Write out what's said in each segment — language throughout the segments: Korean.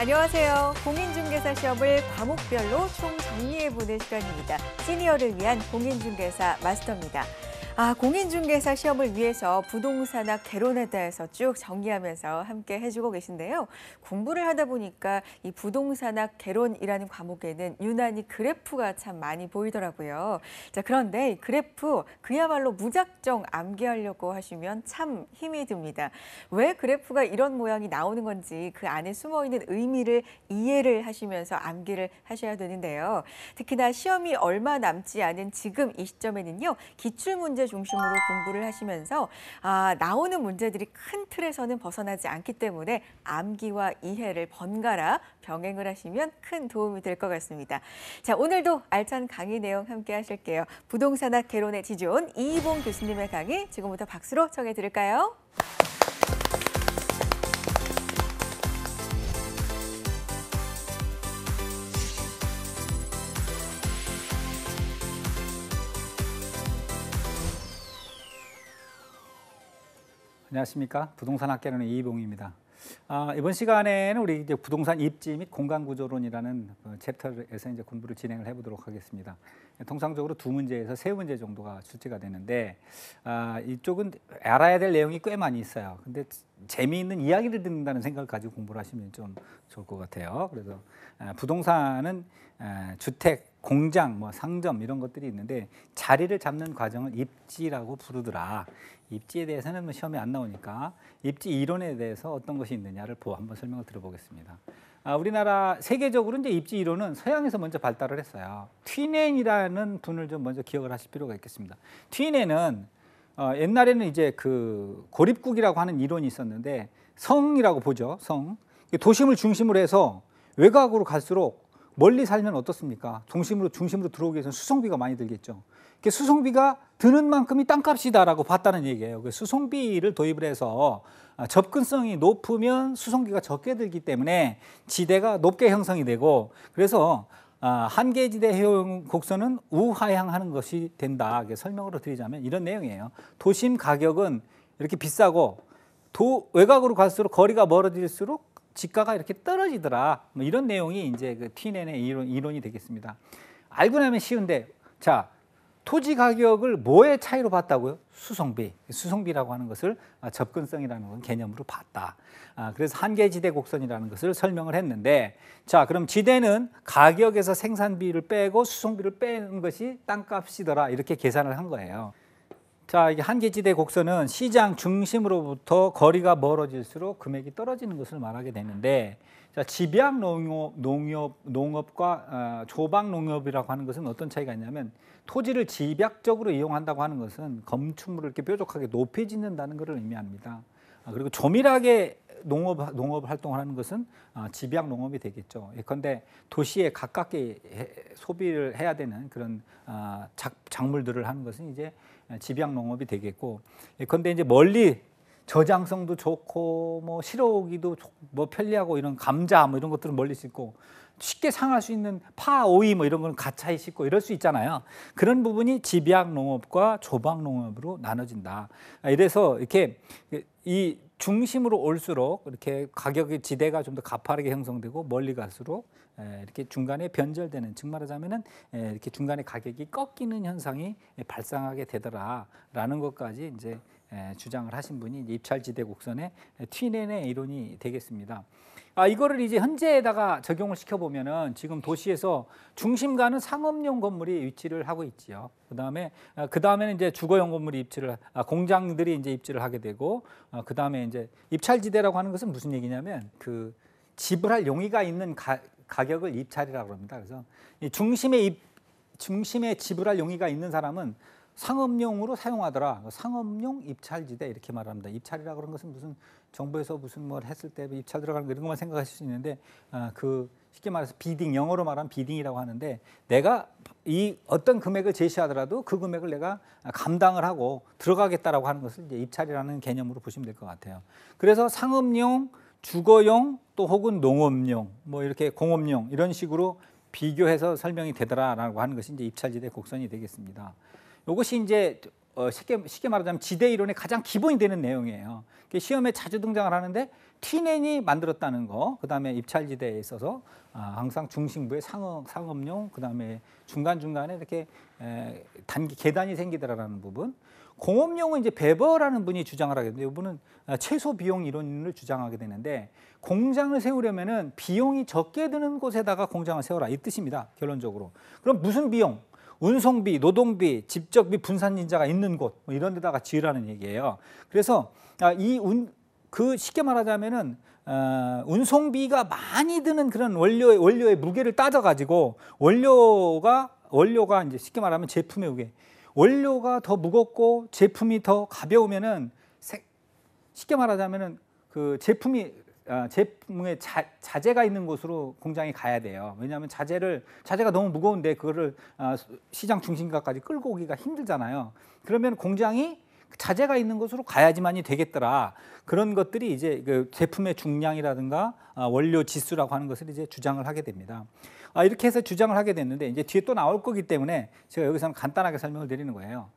안녕하세요. 공인중개사 시험을 과목별로 총 정리해보는 시간입니다. 시니어를 위한 공인중개사 마스터입니다. 아, 공인중개사 시험을 위해서 부동산학 개론에 대해서 쭉 정리하면서 함께 해주고 계신데요. 공부를 하다 보니까 이 부동산학 개론이라는 과목에는 유난히 그래프가 참 많이 보이더라고요. 자, 그런데 이 그래프 그야말로 무작정 암기하려고 하시면 참 힘이 듭니다. 왜 그래프가 이런 모양이 나오는 건지 그 안에 숨어있는 의미를 이해를 하시면서 암기를 하셔야 되는데요. 특히나 시험이 얼마 남지 않은 지금 이 시점에는요. 기출문제 중심으로 공부를 하시면서 아, 나오는 문제들이 큰 틀에서는 벗어나지 않기 때문에 암기와 이해를 번갈아 병행을 하시면 큰 도움이 될 것 같습니다. 자, 오늘도 알찬 강의 내용 함께 하실게요. 부동산학 개론의 지존 이봉 교수님의 강의 지금부터 박수로 청해 드릴까요? 안녕하십니까. 부동산 학계론의 이봉입니다. 아, 이번 시간에는 우리 이제 부동산 입지 및 공간 구조론이라는 그 챕터에서 이제 공부를 진행을 해보도록 하겠습니다. 예, 통상적으로 두 문제에서 세 문제 정도가 출제가 되는데 아, 이쪽은 알아야 될 내용이 꽤 많이 있어요. 근데 재미있는 이야기를 듣는다는 생각을 가지고 공부를 하시면 좀 좋을 것 같아요. 그래서 아, 부동산은 아, 주택, 공장, 뭐 상점 이런 것들이 있는데 자리를 잡는 과정을 입지라고 부르더라. 입지에 대해서는 뭐 시험에 안 나오니까 입지 이론에 대해서 어떤 것이 있느냐를 보고 한번 설명을 들어보겠습니다. 아, 우리나라 세계적으로 이제 입지 이론은 서양에서 먼저 발달을 했어요. 튀넨이라는 분을 좀 먼저 기억을 하실 필요가 있겠습니다. 튀넨은 어, 옛날에는 이제 그 고립국이라고 하는 이론이 있었는데 성이라고 보죠. 성 도심을 중심으로 해서 외곽으로 갈수록 멀리 살면 어떻습니까? 중심으로 중심으로 들어오기 위해서는 수송비가 많이 들겠죠. 수송비가 드는 만큼이 땅값이다라고 봤다는 얘기예요. 그 수송비를 도입을 해서 아, 접근성이 높으면 수송비가 적게 들기 때문에 지대가 높게 형성이 되고 그래서 아, 한계지대 해용 곡선은 우하향하는 것이 된다. 설명으로 드리자면 이런 내용이에요. 도심 가격은 이렇게 비싸고 도, 외곽으로 갈수록 거리가 멀어질수록 지가가 이렇게 떨어지더라. 뭐 이런 내용이 이제 그티넨의 이론, 이론이 되겠습니다. 알고 나면 쉬운데 자 토지 가격을 뭐의 차이로 봤다고요? 수송비수송비라고 하는 것을 아, 접근성이라는 개념으로 봤다. 아, 그래서 한계지대 곡선이라는 것을 설명을 했는데, 자, 그럼 지대는 가격에서 생산비를 빼고 수송비를 빼는 것이 땅값이더라 이렇게 계산을 한 거예요. 자, 이게 한계지대 곡선은 시장 중심으로부터 거리가 멀어질수록 금액이 떨어지는 것을 말하게 되는데, 자, 집약 농업, 농업, 농업과 어, 조방 농업이라고 하는 것은 어떤 차이가 있냐면 토지를 집약적으로 이용한다고 하는 것은 건축물을 이렇게 뾰족하게 높이 짓는다는 것을 의미합니다. 아, 그리고 조밀하게 농업 농업 활동을 하는 것은 아, 집약 농업이 되겠죠. 예컨대 도시에 가깝게 해, 소비를 해야 되는 그런 아, 작, 작물들을 하는 것은 이제 아, 집약 농업이 되겠고 예컨대 이제 멀리 저장성도 좋고 뭐 실어오기도 뭐 편리하고 이런 감자 뭐 이런 것들은 멀리 씻고 쉽게 상할 수 있는 파, 오이 뭐 이런 거는 가차에 씻고 이럴 수 있잖아요. 그런 부분이 집약 농업과 조방 농업으로 나눠진다. 아, 이래서 이렇게 이 중심으로 올수록 이렇게 가격의 지대가 좀 더 가파르게 형성되고 멀리 갈수록 이렇게 중간에 변절되는 즉 말하자면은 이렇게 중간에 가격이 꺾이는 현상이 발생하게 되더라라는 것까지 이제 주장을 하신 분이 입찰지대 곡선의 튀넨의 이론이 되겠습니다. 아, 이거를 이제 현재에다가 적용을 시켜보면 지금 도시에서 중심가는 상업용 건물이 위치를 하고 있지요. 그 다음에, 아, 그 다음에는 이제 주거용 건물이 입지를, 아, 공장들이 이제 입지를 하게 되고, 아, 그 다음에 이제 입찰지대라고 하는 것은 무슨 얘기냐면 그 집을 할 용의가 있는 가, 격을 입찰이라고 합니다. 그래서 중심에 입, 중심에 지불할 용의가 있는 사람은 상업용으로 사용하더라. 상업용 입찰지대 이렇게 말합니다. 입찰이라 그런 것은 무슨 정부에서 무슨 뭘 했을 때 입찰 들어가는 거 이런 것만 생각하실 수 있는데 아, 그 쉽게 말해서 비딩 영어로 말하면 비딩이라고 하는데 내가 이 어떤 금액을 제시하더라도 그 금액을 내가 감당을 하고 들어가겠다라고 하는 것을 이제 입찰이라는 개념으로 보시면 될 것 같아요. 그래서 상업용, 주거용 또 혹은 농업용 뭐 이렇게 공업용 이런 식으로 비교해서 설명이 되더라라고 하는 것이 이제 입찰지대 곡선이 되겠습니다. 이것이 이제 어, 쉽게, 쉽게 말하자면 지대 이론의 가장 기본이 되는 내용이에요. 시험에 자주 등장을 하는데 티넨이 만들었다는 거, 그 다음에 입찰지대에 있어서 아, 항상 중심부에 상업, 상업용, 그 다음에 중간중간에 이렇게 에, 단기 계단이 생기더라는 라 부분. 공업용은 이제 베버라는 분이 주장을 하게 되는데 이분은 아, 최소 비용 이론을 주장하게 되는데 공장을 세우려면 비용이 적게 드는 곳에다가 공장을 세워라 이 뜻입니다. 결론적으로. 그럼 무슨 비용? 운송비, 노동비, 집적비 분산인자가 있는 곳뭐 이런 데다가 지으라는 얘기예요. 그래서 아, 이 운 그 쉽게 말하자면은 어, 운송비가 많이 드는 그런 원료의 원료의 무게를 따져 가지고 원료가 원료가 이제 쉽게 말하면 제품의 무게 원료가 더 무겁고 제품이 더 가벼우면은 쉽게 말하자면은 그 제품이 어, 제품의 자, 자재가 있는 곳으로 공장에 가야 돼요. 왜냐하면 자재를 자재가 너무 무거운데 그거를 어, 시장 중심가까지 끌고 오기가 힘들잖아요. 그러면 공장이 자재가 있는 곳으로 가야지만이 되겠더라. 그런 것들이 이제 그 제품의 중량이라든가 어, 원료 지수라고 하는 것을 이제 주장을 하게 됩니다. 아, 이렇게 해서 주장을 하게 됐는데 이제 뒤에 또 나올 거기 때문에 제가 여기서는 간단하게 설명을 드리는 거예요.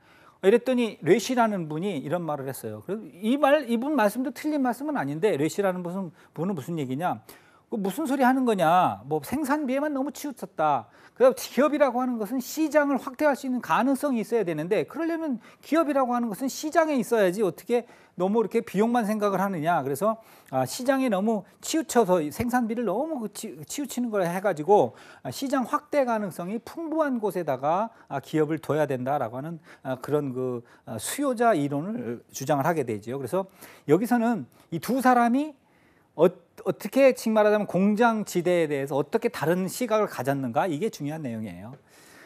이랬더니 레시라는 분이 이런 말을 했어요. 이 말, 이분 말씀도 틀린 말씀은 아닌데 레시라는 분은, 무슨 얘기냐. 그 무슨 소리 하는 거냐. 뭐 생산비에만 너무 치우쳤다. 그다음 기업이라고 하는 것은 시장을 확대할 수 있는 가능성이 있어야 되는데 그러려면 기업이라고 하는 것은 시장에 있어야지 어떻게 너무 이렇게 비용만 생각을 하느냐. 그래서 아, 시장에 너무 치우쳐서 생산비를 너무 그 치우치는 걸 해가지고 아, 시장 확대 가능성이 풍부한 곳에다가 아, 기업을 둬야 된다라고 하는 그런 그 수요자 이론을 주장을 하게 되지요 그래서 여기서는 이 두 사람이 어, 어떻게 칭말하자면 공장 지대에 대해서 어떻게 다른 시각을 가졌는가 이게 중요한 내용이에요.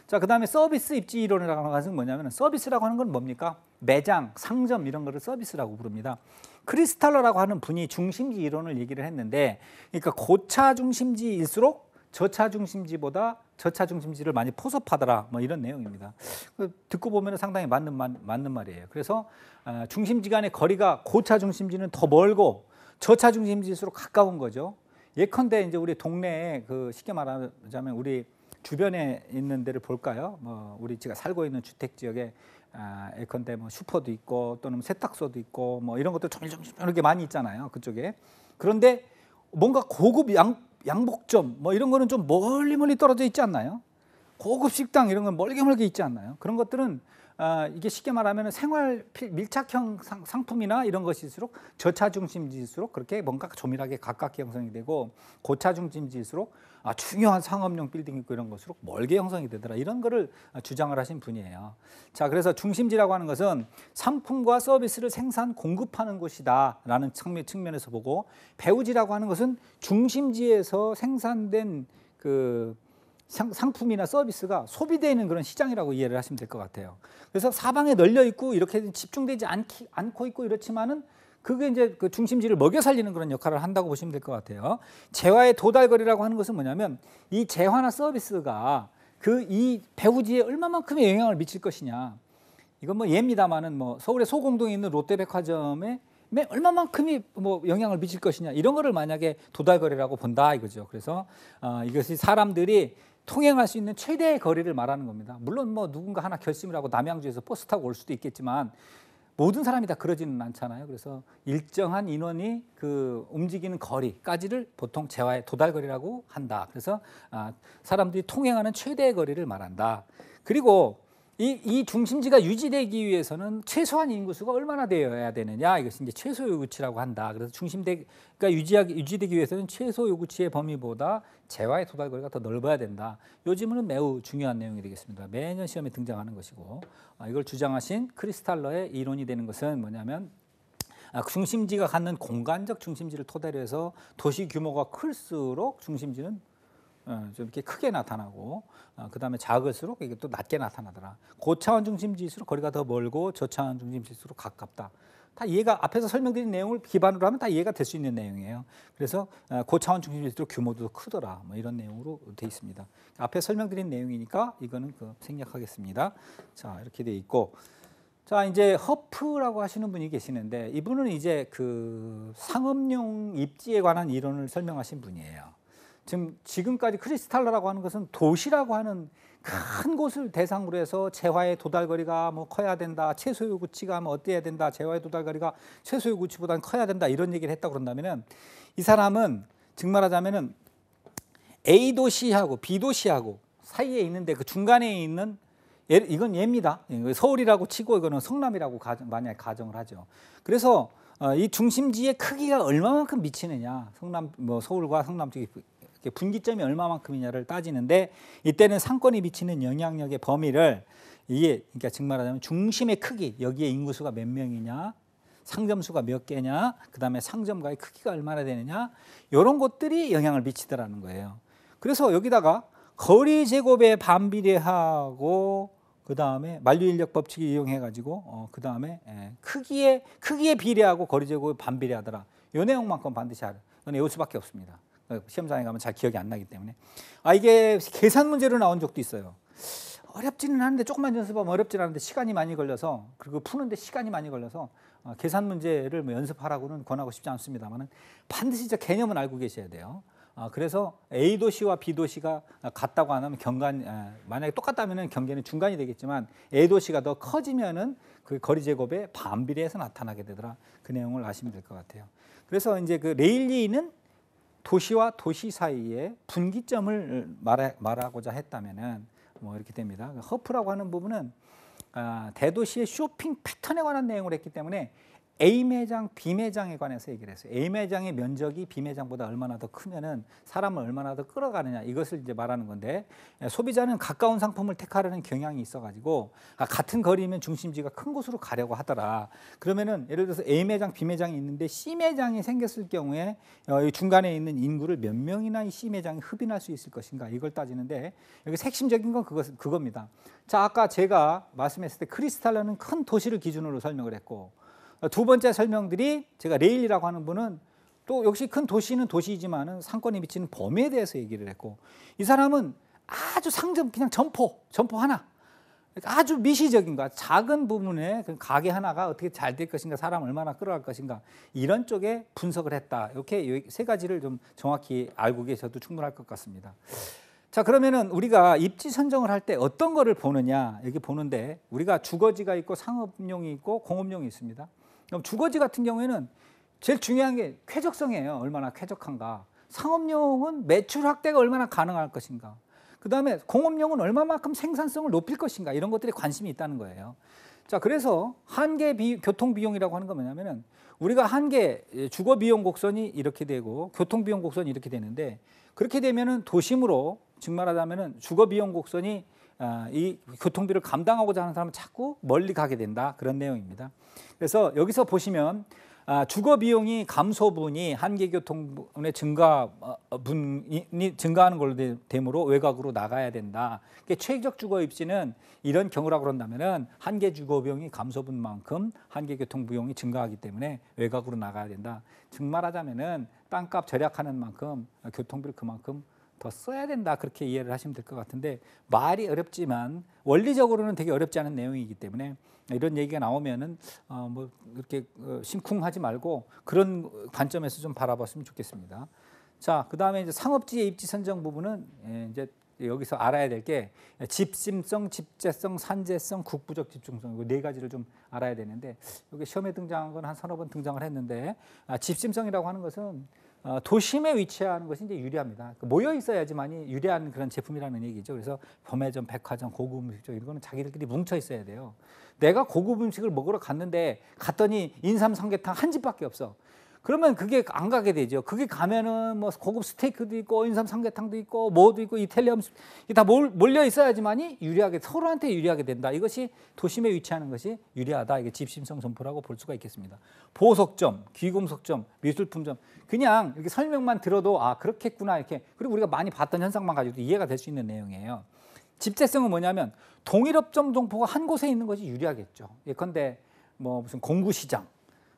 자, 그 다음에 서비스 입지 이론이라고 하는 것은 뭐냐면 서비스라고 하는 건 뭡니까? 매장, 상점 이런 거를 서비스라고 부릅니다. 크리스탈러라고 하는 분이 중심지 이론을 얘기를 했는데 그러니까 고차 중심지일수록 저차 중심지보다 저차 중심지를 많이 포섭하더라 뭐 이런 내용입니다. 그 듣고 보면 상당히 맞는, 맞는 말이에요. 그래서 아, 중심지 간의 거리가 고차 중심지는 더 멀고 저차 중심 지수로 가까운 거죠. 예컨대 이제 우리 동네에 그 쉽게 말하자면 우리 주변에 있는 데를 볼까요? 뭐 우리 제가 살고 있는 주택 지역에 아, 예컨대 뭐 슈퍼도 있고 또는 세탁소도 있고 뭐 이런 것도 점점 이렇게 많이 있잖아요. 그쪽에. 그런데 뭔가 고급 양, 양복점 뭐 이런 거는 좀 멀리 멀리 떨어져 있지 않나요? 고급 식당 이런 건 멀게 멀게 있지 않나요? 그런 것들은 아, 이게 쉽게 말하면 생활 밀착형 상, 품이나 이런 것일수록 저차 중심지일수록 그렇게 뭔가 조밀하게 가깝게 형성이 되고 고차 중심지일수록 아, 중요한 상업용 빌딩 있고 이런 것으로 멀게 형성이 되더라 이런 거를 아, 주장을 하신 분이에요. 자 그래서 중심지라고 하는 것은 상품과 서비스를 생산 공급하는 곳이다라는 측면에서 보고 배우지라고 하는 것은 중심지에서 생산된 그 상, 품이나 서비스가 소비되는 그런 시장이라고 이해를 하시면 될 것 같아요. 그래서 사방에 널려 있고 이렇게 집중되지 않기, 않고 있고 이렇지만은 그게 이제 그 중심지를 먹여 살리는 그런 역할을 한다고 보시면 될 것 같아요. 재화의 도달거리라고 하는 것은 뭐냐면 이 재화나 서비스가 그 이배후지에 얼마만큼의 영향을 미칠 것이냐. 이건 뭐 예입니다만은 뭐 서울의 소공동에 있는 롯데백화점에 얼마만큼이 뭐 영향을 미칠 것이냐 이런 거를 만약에 도달거리라고 본다 이거죠. 그래서 어, 이것이 사람들이 통행할 수 있는 최대의 거리를 말하는 겁니다. 물론 뭐 누군가 하나 결심을 하고 남양주에서 버스 타고 올 수도 있겠지만 모든 사람이 다 그러지는 않잖아요. 그래서 일정한 인원이 그 움직이는 거리까지를 보통 재화의 도달거리라고 한다. 그래서 아, 사람들이 통행하는 최대의 거리를 말한다. 그리고 이, 이 중심지가 유지되기 위해서는 최소한 인구수가 얼마나 되어야 되느냐 이것이 이제 최소 요구치라고 한다. 그래서 중심대가 유지하기 유지되기 위해서는 최소 요구치의 범위보다 재화의 도달 거리가 더 넓어야 된다. 요즘은 매우 중요한 내용이 되겠습니다. 매년 시험에 등장하는 것이고 아, 이걸 주장하신 크리스탈러의 이론이 되는 것은 뭐냐면 아, 중심지가 갖는 공간적 중심지를 토대로 해서 도시 규모가 클수록 중심지는 어, 좀 이렇게 크게 나타나고 어, 그 다음에 작을수록 이게 또 낮게 나타나더라. 고차원 중심 지수로 거리가 더 멀고 저차원 중심 지수로 가깝다. 다 이해가 앞에서 설명드린 내용을 기반으로 하면 다 이해가 될 수 있는 내용이에요. 그래서 어, 고차원 중심 지수로 규모도 크더라. 뭐 이런 내용으로 돼 있습니다. 앞에 설명드린 내용이니까 이거는 그 생략하겠습니다. 자 이렇게 돼 있고. 자 이제 허프라고 하시는 분이 계시는데 이분은 이제 그 상업용 입지에 관한 이론을 설명하신 분이에요. 지금 지금까지 크리스탈러라고 하는 것은 도시라고 하는 큰 곳을 대상으로 해서 재화의 도달거리가 뭐 커야 된다, 최소의 구치가 뭐 어때야 된다, 재화의 도달거리가 최소의 구치보다는 커야 된다 이런 얘기를 했다 그런다면은 이 사람은 정말하자면은 A 도시하고 B 도시하고 사이에 있는데 그 중간에 있는 예, 이건 예입니다. 예, 서울이라고 치고 이거는 성남이라고 가정, 만약에 가정을 하죠. 그래서 어, 이 중심지의 크기가 얼마만큼 미치느냐, 성남 뭐 서울과 성남 쪽이 분기점이 얼마만큼이냐를 따지는데 이때는 상권이 미치는 영향력의 범위를 이게 그러니까 즉 말하자면 중심의 크기 여기에 인구수가 몇 명이냐 상점수가 몇 개냐 그다음에 상점가의 크기가 얼마나 되느냐 이런 것들이 영향을 미치더라는 거예요 그래서 여기다가 거리 제곱에 반비례하고 그 다음에 만류인력 법칙을 이용해 가지고 어, 그 다음에 예, 크기에 크기에 비례하고 거리 제곱에 반비례하더라 요 내용만큼 반드시 알라 이건 외울 수밖에 없습니다 시험장에 가면 잘 기억이 안 나기 때문에 아 이게 계산 문제로 나온 적도 있어요. 어렵지는 않은데 조금만 연습하면 어렵지는 않은데 시간이 많이 걸려서 그리고 푸는데 시간이 많이 걸려서 어, 계산 문제를 뭐 연습하라고는 권하고 싶지 않습니다만은 반드시 저 개념은 알고 계셔야 돼요. 아 그래서 A 도시와 B 도시가 같다고 안 하면 경관 에, 아, 만약에 똑같다면은 경계는 중간이 되겠지만 A 도시가 더 커지면은 그 거리 제곱에 반비례해서 나타나게 되더라. 그 내용을 아시면 될 것 같아요. 그래서 이제 그 레일리는 도시와 도시 사이에 분기점을 말하, 고자 했다면은 뭐 이렇게 됩니다. 그 허프라고 하는 부분은 아, 대도시의 쇼핑 패턴에 관한 내용을 했기 때문에 A 매장, B 매장에 관해서 얘기를 했어요. A 매장의 면적이 B 매장보다 얼마나 더 크면은 사람을 얼마나 더 끌어가느냐 이것을 이제 말하는 건데 예, 소비자는 가까운 상품을 택하려는 경향이 있어가지고 아, 같은 거리면 중심지가 큰 곳으로 가려고 하더라. 그러면은 예를 들어서 A 매장, B 매장이 있는데 C 매장이 생겼을 경우에 어, 중간에 있는 인구를 몇 명이나 이 C 매장이 흡인할 수 있을 것인가 이걸 따지는데 여기 핵심적인 건 그것 그겁니다. 자 아까 제가 말씀했을 때 크리스탈라는 큰 도시를 기준으로 설명을 했고. 아, 두 번째 설명들이 제가 레일이라고 하는 분은 또 역시 큰 도시는 도시이지만은 상권에 미치는 범위에 대해서 얘기를 했고 이 사람은 아주 상점 그냥 점포 점포 하나 그러니까 아주 미시적인 것 작은 부분에 그 가게 하나가 어떻게 잘 될 것인가 사람 얼마나 끌어갈 것인가 이런 쪽에 분석을 했다 이렇게 세 가지를 좀 정확히 알고 계셔도 충분할 것 같습니다 자 그러면은 우리가 입지 선정을 할 때 어떤 거를 보느냐 여기 보는데 우리가 주거지가 있고 상업용이 있고 공업용이 있습니다 그럼 주거지 같은 경우에는 제일 중요한 게 쾌적성이에요. 얼마나 쾌적한가. 상업용은 매출 확대가 얼마나 가능할 것인가. 그 다음에 공업용은 얼마만큼 생산성을 높일 것인가. 이런 것들이 관심이 있다는 거예요. 자, 그래서 한계 비, 교통 비용이라고 하는 건 뭐냐면은 우리가 한계 예, 주거 비용 곡선이 이렇게 되고 교통 비용 곡선이 이렇게 되는데 그렇게 되면은 도심으로 증말하자면은 주거 비용 곡선이 아, 이 교통비를 감당하고자 하는 사람은 자꾸 멀리 가게 된다 그런 내용입니다. 그래서 여기서 보시면 아, 주거 비용이 감소분이 한계 교통분의 증가분이 어, 어, 증가하는 걸로 되므로 외곽으로 나가야 된다. 그러니까 최적 주거 입지는 이런 경우라 그런다면은 한계 주거 비용이 감소분만큼 한계 교통 비용이 증가하기 때문에 외곽으로 나가야 된다. 즉 말하자면은 땅값 절약하는 만큼 어, 교통비를 그만큼 더 써야 된다 그렇게 이해를 하시면 될 것 같은데 말이 어렵지만 원리적으로는 되게 어렵지 않은 내용이기 때문에 이런 얘기가 나오면은 어뭐 이렇게 어, 심쿵하지 말고 그런 관점에서 좀 바라봤으면 좋겠습니다. 자, 그다음에 이제 상업지의 입지 선정 부분은 예, 이제 여기서 알아야 될 게 집심성, 집재성, 산재성, 국부적 집중성 이네 가지를 좀 알아야 되는데 여기 시험에 등장한 건 한 서너 번 등장을 했는데 아, 집심성이라고 하는 것은 어, 도심에 위치하는 것이 이제 유리합니다. 그 모여 있어야지만이 유리한 그런 제품이라는 얘기죠. 그래서 범매점, 백화점, 고급 음식점 이런 거는 자기들끼리 뭉쳐 있어야 돼요. 내가 고급 음식을 먹으러 갔는데 갔더니 인삼 삼계탕 한 집밖에 없어. 그러면 그게 안 가게 되죠. 그게 가면은 뭐 고급 스테이크도 있고 인삼 삼계탕도 있고 뭐도 있고 이탈리아 이다 몰려 있어야지만이 유리하게 서로한테 유리하게 된다. 이것이 도심에 위치하는 것이 유리하다. 이게 집심성 점포라고 볼 수가 있겠습니다. 보석점, 귀금속점, 미술품점 그냥 이렇게 설명만 들어도 아 그렇겠구나 이렇게 그리고 우리가 많이 봤던 현상만 가지고도 이해가 될 수 있는 내용이에요. 집재성은 뭐냐면 동일업점 동포가 한 곳에 있는 것이 유리하겠죠. 예컨대 뭐 무슨 공구시장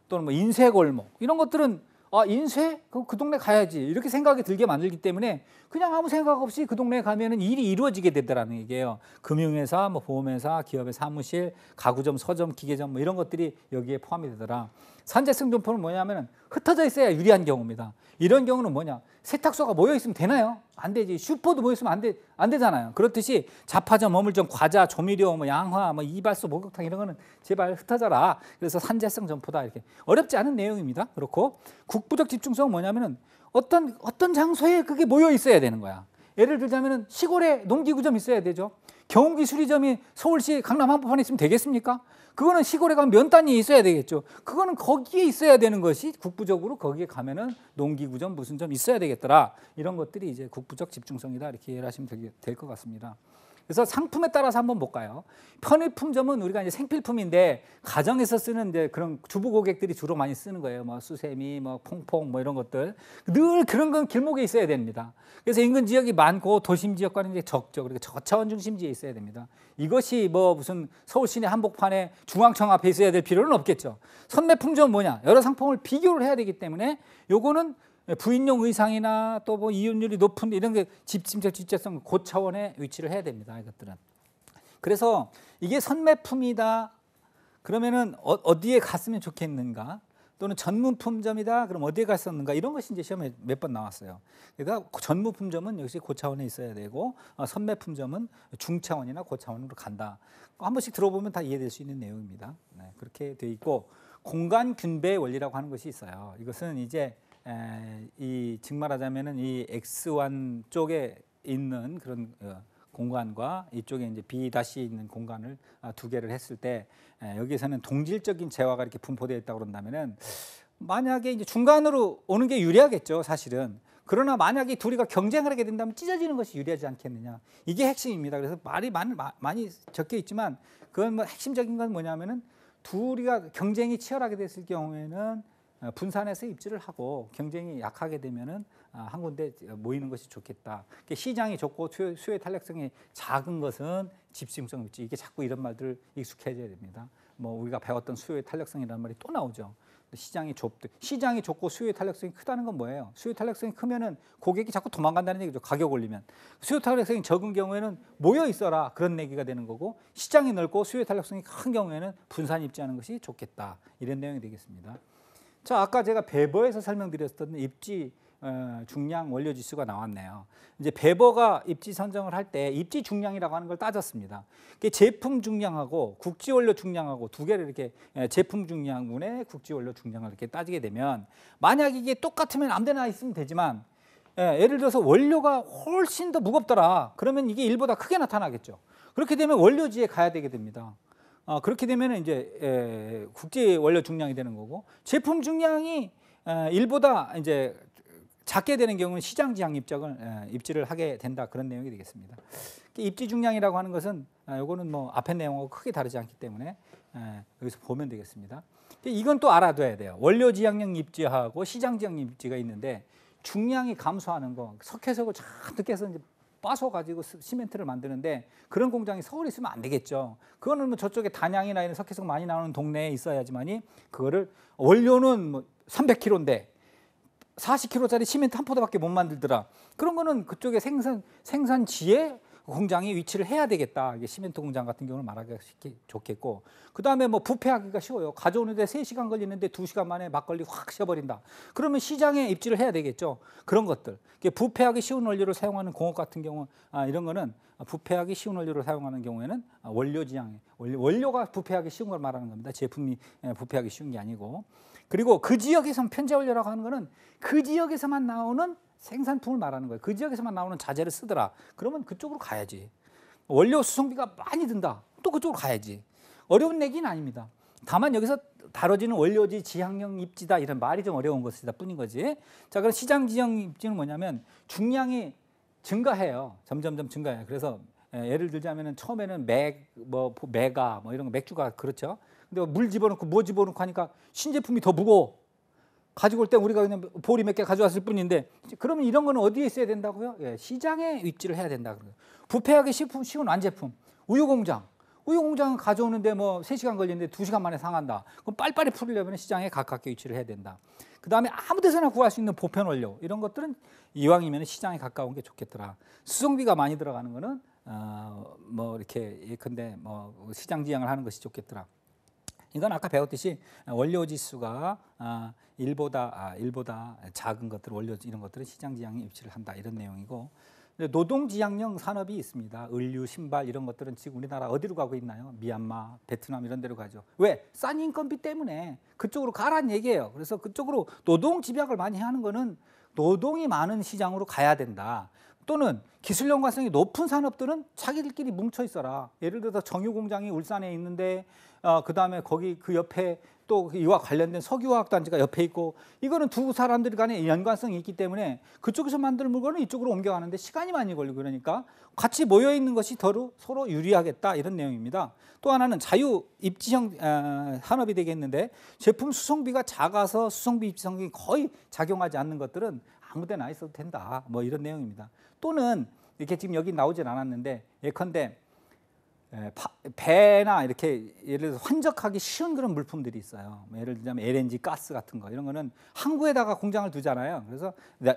또는 뭐 인쇄 골목 이런 것들은 아 인쇄 그그 동네 가야지 이렇게 생각이 들게 만들기 때문에 그냥 아무 생각 없이 그 동네에 가면은 일이 이루어지게 되더라는 얘기예요. 금융회사, 뭐 보험회사, 기업의 사무실, 가구점, 서점, 기계점 뭐 이런 것들이 여기에 포함이 되더라. 산재성 점포는 뭐냐면 흩어져 있어야 유리한 경우입니다. 이런 경우는 뭐냐? 세탁소가 모여 있으면 되나요? 안 되지. 슈퍼도 모여 있으면 안, 되, 안 되잖아요. 그렇듯이 자파전, 어물전, 과자, 조미료, 뭐 양화, 뭐 이발소, 목욕탕 이런 거는 제발 흩어져라. 그래서 산재성 점포다 이렇게 어렵지 않은 내용입니다. 그렇고 국부적 집중성은 뭐냐면은 어떤 어떤 장소에 그게 모여 있어야 되는 거야. 예를 들자면은 시골에 농기구점 있어야 되죠. 경운기 수리점이 서울시 강남 한복판에 있으면 되겠습니까? 그거는 시골에 가면 면단이 있어야 되겠죠. 그거는 거기에 있어야 되는 것이 국부적으로 거기에 가면은 농기구점 무슨 점 있어야 되겠더라. 이런 것들이 이제 국부적 집중성이다 이렇게 이해 하시면 될 것 같습니다. 그래서 상품에 따라서 한번 볼까요? 편의품점은 우리가 이제 생필품인데 가정에서 쓰는 이제 그런 주부 고객들이 주로 많이 쓰는 거예요. 뭐 수세미, 뭐 퐁퐁, 뭐 이런 것들 늘 그런 건 길목에 있어야 됩니다. 그래서 인근 지역이 많고 도심 지역과는 이제 적죠. 그러니까 저차원 중심지에 있어야 됩니다. 이것이 뭐 무슨 서울 시내 한복판에 중앙청 앞에 있어야 될 필요는 없겠죠. 선매품점은 뭐냐? 여러 상품을 비교를 해야 되기 때문에 요거는 예, 부인용 의상이나 또뭐 이혼율이 높은 이런 게 집침적 집재성 고 차원의 위치를 해야 됩니다. 이것들은. 그래서 이게 선매품이다. 그러면은 어, 디에 갔으면 좋겠는가? 또는 전문품점이다. 그럼 어디에 갔었는가? 이런 것이 이제 시험에 몇 번 나왔어요. 그러니까 전문품점은 역시 고차원에 그 있어야 되고 어, 선매품점은 중차원이나 고차원으로 간다. 한 번씩 들어보면 다 이해될 수 있는 내용입니다. 네, 그렇게 돼 있고 공간 균배 원리라고 하는 것이 있어요. 이것은 이제 에, 이 증말하자면은 이 X1 쪽에 있는 그런 어, 공간과 이쪽에 이제 B 다시 있는 공간을 아, 두 개를 했을 때 여기에서는 동질적인 재화가 이렇게 분포되어 있다 그런다면은 만약에 이제 중간으로 오는 게 유리하겠죠 사실은 그러나 만약에 둘이가 경쟁을 하게 된다면 찢어지는 것이 유리하지 않겠느냐 이게 핵심입니다 그래서 말이 많이, 많이 적혀 있지만 그건 뭐 핵심적인 건 뭐냐면은 둘이가 경쟁이 치열하게 됐을 경우에는 아, 분산해서 입지를 하고 경쟁이 약하게 되면은 아, 한 군데 모이는 것이 좋겠다. 시장이 좁고 수요, 의 탄력성이 작은 것은 집중성 입지. 이게 자꾸 이런 말들 익숙해져야 됩니다. 뭐 우리가 배웠던 수요의 탄력성이라는 말이 또 나오죠. 시장이 좁 시장이 좁고 수요의 탄력성이 크다는 건 뭐예요? 수요 의 탄력성이 크면은 고객이 자꾸 도망간다는 얘기죠. 가격 올리면 수요 탄력성이 적은 경우에는 모여 있어라 그런 얘기가 되는 거고 시장이 넓고 수요 의 탄력성이 큰 경우에는 분산 입지하는 것이 좋겠다 이런 내용이 되겠습니다. 자, 아까 제가 베버에서 설명드렸던 입지 어, 중량 원료 지수가 나왔네요. 이제 베버가 입지 선정을 할 때 입지 중량이라고 하는 걸 따졌습니다. 그 제품 중량하고 국지 원료 중량하고 두 개를 이렇게 예, 제품 중량분의 국지 원료 중량을 이렇게 따지게 되면 만약 이게 똑같으면 아무데나 있으면 되지만 예, 를 들어서 원료가 훨씬 더 무겁더라. 그러면 이게 1보다 크게 나타나겠죠. 그렇게 되면 원료지에 가야 되게 됩니다. 어, 그렇게 되면 이제 에, 국제 원료 중량이 되는 거고 제품 중량이 에, 일보다 이제 작게 되는 경우는 시장 지향 입장을 에, 입지를 하게 된다 그런 내용이 되겠습니다. 입지 중량이라고 하는 것은 이거는 아, 뭐 앞에 내용하고 크게 다르지 않기 때문에 여기서 보면 되겠습니다. 이건 또 알아둬야 돼요. 원료 지향형 입지하고 시장 지향 입지가 있는데 중량이 감소하는 거 석회석을 잘 뜯겨서 이제 빠셔가지고 시멘트를 만드는데 그런 공장이 서울에 있으면 안 되겠죠. 그거는 뭐 저쪽에 단양이나 이런 석회석 많이 나오는 동네에 있어야지만이 그거를 원료는 뭐 300kg인데 40kg짜리 시멘트 한 포도밖에 못 만들더라. 그런 거는 그쪽에 생산 생산지에 공장이 위치를 해야 되겠다. 이게 시멘트 공장 같은 경우는 말하기가 게 좋겠고. 그 다음에 뭐 부패하기가 쉬워요. 가져오는데 3시간 걸리는데 2시간 만에 막걸리 확 씌워버린다. 그러면 시장에 입지를 해야 되겠죠. 그런 것들. 부패하기 쉬운 원료를 사용하는 공업 같은 경우, 아, 이런 거는 부패하기 쉬운 원료를 사용하는 경우에는 원료 지향, 원료, 원료가 부패하기 쉬운 걸 말하는 겁니다. 제품이 예, 부패하기 쉬운 게 아니고. 그리고 그 지역에선 편제 원료라고 하는 거는 그 지역에서만 나오는 생산품을 말하는 거예요. 그 지역에서만 나오는 자재를 쓰더라. 그러면 그쪽으로 가야지. 원료 수송비가 많이 든다. 또 그쪽으로 가야지. 어려운 얘기는 아닙니다. 다만 여기서 다뤄지는 원료지 지향형 입지다 이런 말이 좀 어려운 것이다 뿐인 거지. 자 그럼 시장 지향 입지는 뭐냐면 중량이 증가해요. 점점점 증가해요. 그래서 예, 예를 들자면은 처음에는 맥, 뭐 메가 뭐 이런 거 맥주가 그렇죠. 근데 뭐 물 집어넣고 뭐 집어넣고 하니까 신제품이 더 무거워. 가지고 올 때 우리가 그냥 보리 몇 개 가져왔을 뿐인데 그러면 이런 거는 어디에 있어야 된다고요? 예, 시장에 위치를 해야 된다 그래요. 부패하기 쉽은, 쉬운 완제품, 우유 공장. 우유 공장 가져오는데 뭐 세시간 걸리는데 두시간 만에 상한다. 그럼 빨리빨리 풀으려면 시장에 가깝게 위치를 해야 된다. 그다음에 아무 데서나 구할 수 있는 보편 원료 이런 것들은 이왕이면 시장에 가까운 게 좋겠더라. 수송비가 많이 들어가는 거는 어, 뭐 이렇게 예컨대 뭐 시장 지향을 하는 것이 좋겠더라. 이건 아까 배웠듯이 원료 지수가 아, 일보다 아, 일보다 작은 것들 원료 이런 것들은 시장 지향에 입지를 한다 이런 내용이고 노동 지향형 산업이 있습니다. 을류 신발 이런 것들은 지금 우리나라 어디로 가고 있나요? 미얀마, 베트남 이런 데로 가죠. 왜? 싼 인건비 때문에 그쪽으로 가란 얘기예요. 그래서 그쪽으로 노동 집약을 많이 하는 거는 노동이 많은 시장으로 가야 된다. 또는 기술 연관성이 높은 산업들은 자기들끼리 뭉쳐 있어라. 예를 들어서 정유 공장이 울산에 있는데 어, 그 다음에 거기 그 옆에 또 이와 관련된 석유화학 단지가 옆에 있고 이거는 두 사람들 간의 연관성이 있기 때문에 그쪽에서 만들 물건을 이쪽으로 옮겨가는데 시간이 많이 걸리고 그러니까 같이 모여 있는 것이 더 서로 유리하겠다 이런 내용입니다. 또 하나는 자유 입지형 어, 산업이 되겠는데 제품 수송비가 작아서 수송비 입지성이 거의 작용하지 않는 것들은 아무 데나 있어도 된다. 뭐 이런 내용입니다. 또는 이렇게 지금 여기 나오진 않았는데 예컨대 배나 이렇게 예를 들어서 환적하기 쉬운 그런 물품들이 있어요. 뭐 예를 들자면 LNG 가스 같은 거 이런 거는 항구에다가 공장을 두잖아요. 그래서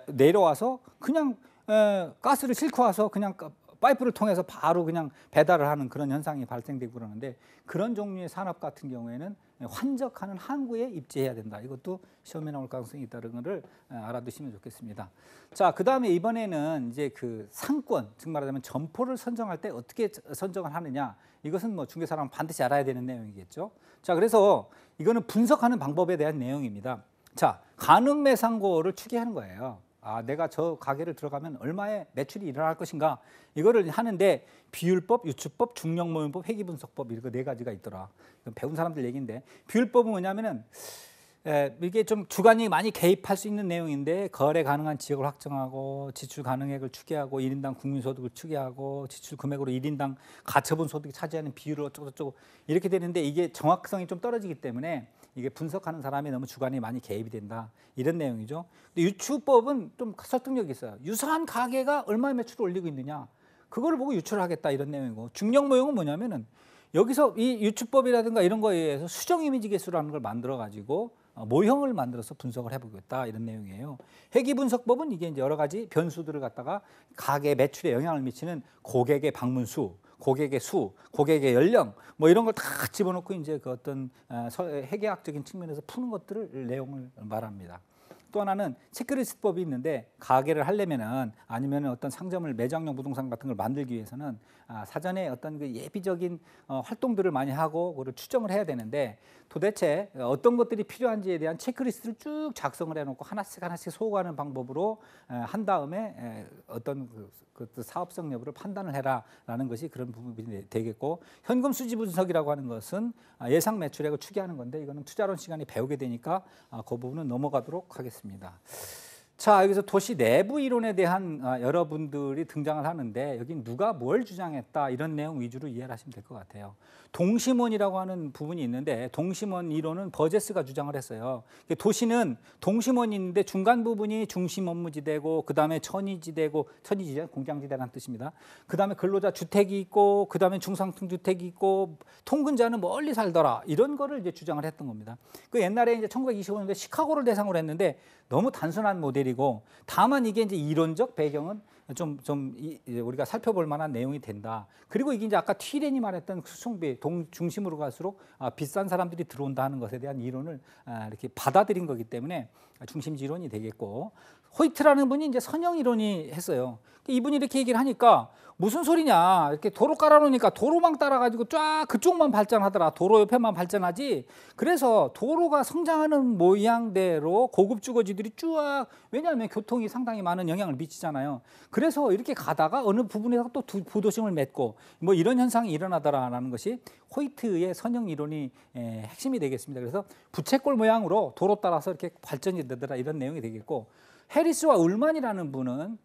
내려와서 그냥 가스를 싣고 와서 그냥 그 파이프를 통해서 바로 그냥 배달을 하는 그런 현상이 발생되고 그러는데 그런 종류의 산업 같은 경우에는 환적하는 항구에 입지해야 된다. 이것도 시험에 나올 가능성이 있다는 것을 알아두시면 좋겠습니다. 자, 그 다음에 이번에는 이제 그 상권, 즉 말하자면 점포를 선정할 때 어떻게 선정을 하느냐. 이것은 뭐 중개사랑 반드시 알아야 되는 내용이겠죠. 자, 그래서 이거는 분석하는 방법에 대한 내용입니다. 자, 가늠 매상고를 추계하는 거예요. 아, 내가 저 가게를 들어가면 얼마의 매출이 일어날 것인가 이거를 하는데 비율법, 유추법, 중력모형법 회귀분석법 이렇게 네 가지가 있더라. 배운 사람들 얘기인데 비율법은 뭐냐면은 에, 예, 이게 좀 주관이 많이 개입할 수 있는 내용인데 거래 가능한 지역을 확정하고 지출 가능액을 추계하고 일인당 국민소득을 추계하고 지출 금액으로 일인당 가처분 소득이 차지하는 비율을 어쩌고저쩌고 이렇게 되는데 이게 정확성이 좀 떨어지기 때문에 이게 분석하는 사람이 너무 주관이 많이 개입이 된다 이런 내용이죠. 근데 유추법은 좀 설득력이 있어요. 유사한 가게가 얼마 매출을 올리고 있느냐 그걸 보고 유출하겠다 이런 내용이고 중력 모형은 뭐냐면은 여기서 이 유추법이라든가 이런 거에 의해서 수정 이미지 개수라는 걸 만들어 가지고 어, 모형을 만들어서 분석을 해보겠다 이런 내용이에요. 회귀 분석법은 이게 이제 여러 가지 변수들을 갖다가 가게 매출에 영향을 미치는 고객의 방문 수 고객의 수, 고객의 연령 뭐 이런 걸 다 집어넣고 이제 그 어떤 아, 해계학적인 측면에서 푸는 것들을 내용을 말합니다. 또 하나는 체크리스트법이 있는데 가게를 하려면은 아니면 어떤 상점을 매장용 부동산 같은 걸 만들기 위해서는 아, 사전에 어떤 그 예비적인 어, 활동들을 많이 하고 그걸 추정을 해야 되는데 도대체 어떤 것들이 필요한지에 대한 체크리스트를 쭉 작성을 해놓고 하나씩 하나씩 소화하는 방법으로 한 다음에 어떤 그 사업성 여부를 판단을 해라라는 것이 그런 부분이 되겠고 현금 수지 분석이라고 하는 것은 아, 예상 매출액을 추계하는 건데 이거는 투자론 시간이 배우게 되니까 아, 그 부분은 넘어가도록 하겠습니다. 자, 여기서 도시 내부 이론에 대한 아, 여러분들이 등장을 하는데 여긴 누가 뭘 주장했다 이런 내용 위주로 이해를 하시면 될 것 같아요. 동심원이라고 하는 부분이 있는데 동심원 이론은 버제스가 주장을 했어요. 도시는 동심원이 있는데 중간 부분이 중심 업무지대고 그다음에 천이지대고 천이지대 공장지대라는 뜻입니다. 그다음에 근로자 주택이 있고 그다음에 중상층 주택이 있고 통근자는 멀리 살더라 이런 거를 이제 주장을 했던 겁니다. 그 옛날에 이제 1 9 2 5년에 시카고를 대상으로 했는데 너무 단순한 모델 모리고 다만 이게 이제 이론적 배경은 좀, 좀 이, 우리가 살펴볼 만한 내용이 된다. 그리고 이게 이제 아까 튀렌이 말했던 그 수송비 동 중심으로 갈수록 아, 비싼 사람들이 들어온다 하는 것에 대한 이론을 아, 이렇게 받아들인 거기 때문에 중심지론이 되겠고 호이트라는 분이 이제 선형 이론이 했어요. 이분이 이렇게 얘기를 하니까 무슨 소리냐 이렇게 도로 깔아놓으니까 도로만 따라가지고 쫙 그쪽만 발전하더라 도로 옆에만 발전하지 그래서 도로가 성장하는 모양대로 고급 주거지들이 쭉 왜냐하면 교통이 상당히 많은 영향을 미치잖아요 그래서 이렇게 가다가 어느 부분에서 또 부도심을 맺고 뭐 이런 현상이 일어나더라라는 것이 호이트의 선형 이론이 예, 핵심이 되겠습니다 그래서 부채꼴 모양으로 도로 따라서 이렇게 발전이 되더라 이런 내용이 되겠고 해리스와 울만이라는 분은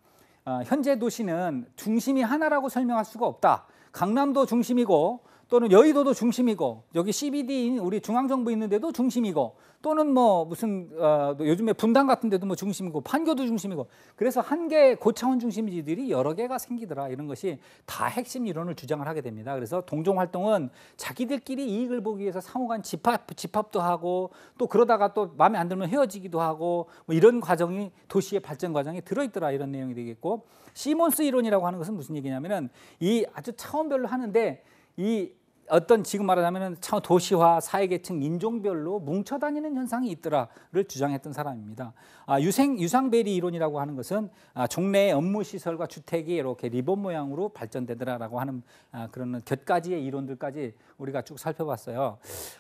아, 현재 도시는 중심이 하나라고 설명할 수가 없다. 강남도 중심이고 또는 여의도도 중심이고 여기 CBD인 우리 중앙정부 있는데도 중심이고 또는 뭐 무슨 어, 뭐 요즘에 분당 같은 데도 뭐 중심이고 판교도 중심이고 그래서 한 개의 고차원 중심지들이 여러 개가 생기더라 이런 것이 다 핵심 이론을 주장을 하게 됩니다. 그래서 동종 활동은 자기들끼리 이익을 보기 위해서 상호간 집합 집합도 하고 또 그러다가 또 마음에 안 들면 헤어지기도 하고 뭐 이런 과정이 도시의 발전 과정에 들어 있더라 이런 내용이 되겠고 시몬스 이론이라고 하는 것은 무슨 얘기냐면은 이 아주 차원별로 하는데 이 어떤 지금 말하자면 참 도시화 사회계층 인종별로 뭉쳐 다니는 현상이 있더라를 주장했던 사람입니다. 아, 유생 유상배리 이론이라고 하는 것은 아, 종래의 업무 시설과 주택이 이렇게 리본 모양으로 발전되더라라고 하는 아, 그런 곁가지의 이론들까지 우리가 쭉 살펴봤어요.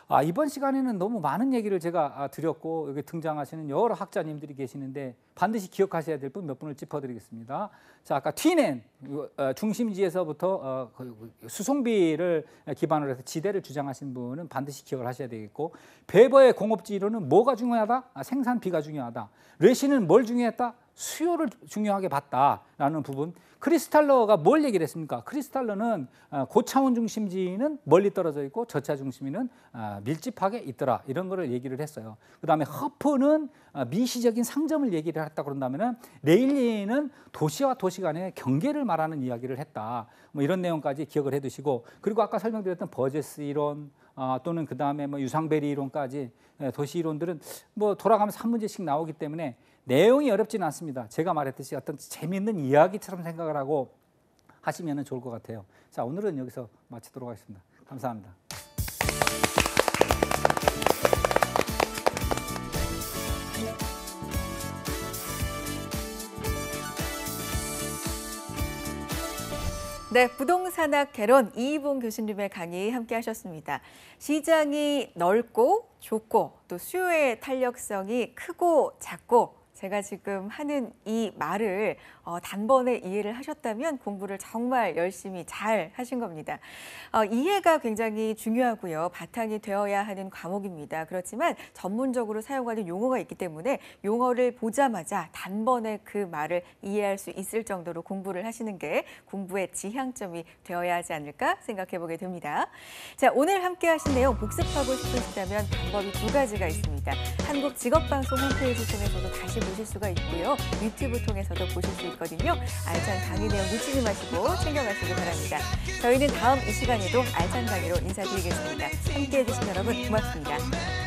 아, 이번 시간에는 너무 많은 얘기를 제가 아, 드렸고 여기 등장하시는 여러 학자님들이 계시는데 반드시 기억하셔야 될 분 몇 분을 짚어드리겠습니다. 자, 아까 튀는 어, 중심지에서부터 어, 그, 그, 그 수송비를 기반으로 해서 지대를 주장하신 분은 반드시 기억을 하셔야 되겠고 베버의 공업지로는 뭐가 중요하다? 아, 생산비가 중요하다. 레시는 뭘 중요했다? 수요를 중요하게 봤다라는 부분 크리스탈러가 뭘 얘기를 했습니까? 크리스탈러는 어, 고차원 중심지는 멀리 떨어져 있고 저차 중심지는 어, 밀집하게 있더라 이런 거를 얘기를 했어요. 그다음에 허프는 어, 미시적인 상점을 얘기를 했다 그런다면은 레일리는 도시와 도시 간의 경계를 말하는 이야기를 했다. 뭐 이런 내용까지 기억을 해 두시고 그리고 아까 설명드렸던 버제스 이론 또는 그 다음에 뭐 유상베리 이론까지 예, 도시 이론들은 뭐 돌아가면서 한 문제씩 나오기 때문에 내용이 어렵진 않습니다. 제가 말했듯이 어떤 재미있는 이야기처럼 생각을 하고 하시면 좋을 것 같아요. 자, 오늘은 여기서 마치도록 하겠습니다. 감사합니다. 네, 부동산학 개론 이희봉 교수님의 강의 함께 하셨습니다. 시장이 넓고 좁고 또 수요의 탄력성이 크고 작고 제가 지금 하는 이 말을 어, 단번에 이해를 하셨다면 공부를 정말 열심히 잘 하신 겁니다. 어, 이해가 굉장히 중요하고요. 바탕이 되어야 하는 과목입니다. 그렇지만 전문적으로 사용하는 용어가 있기 때문에 용어를 보자마자 단번에 그 말을 이해할 수 있을 정도로 공부를 하시는 게 공부의 지향점이 되어야 하지 않을까 생각해 보게 됩니다. 자, 오늘 함께 하신 내용 복습하고 싶으시다면 방법이 두 가지가 있습니다. 한국직업방송 홈페이지 통해서도 다시 보실 수가 있고요. 유튜브 통해서도 보실 수 있거든요. 알찬 강의 내용 놓치지 마시고 챙겨가시기 바랍니다. 저희는 다음 이 시간에도 알찬 강의로 인사드리겠습니다. 함께해 주신 여러분 고맙습니다.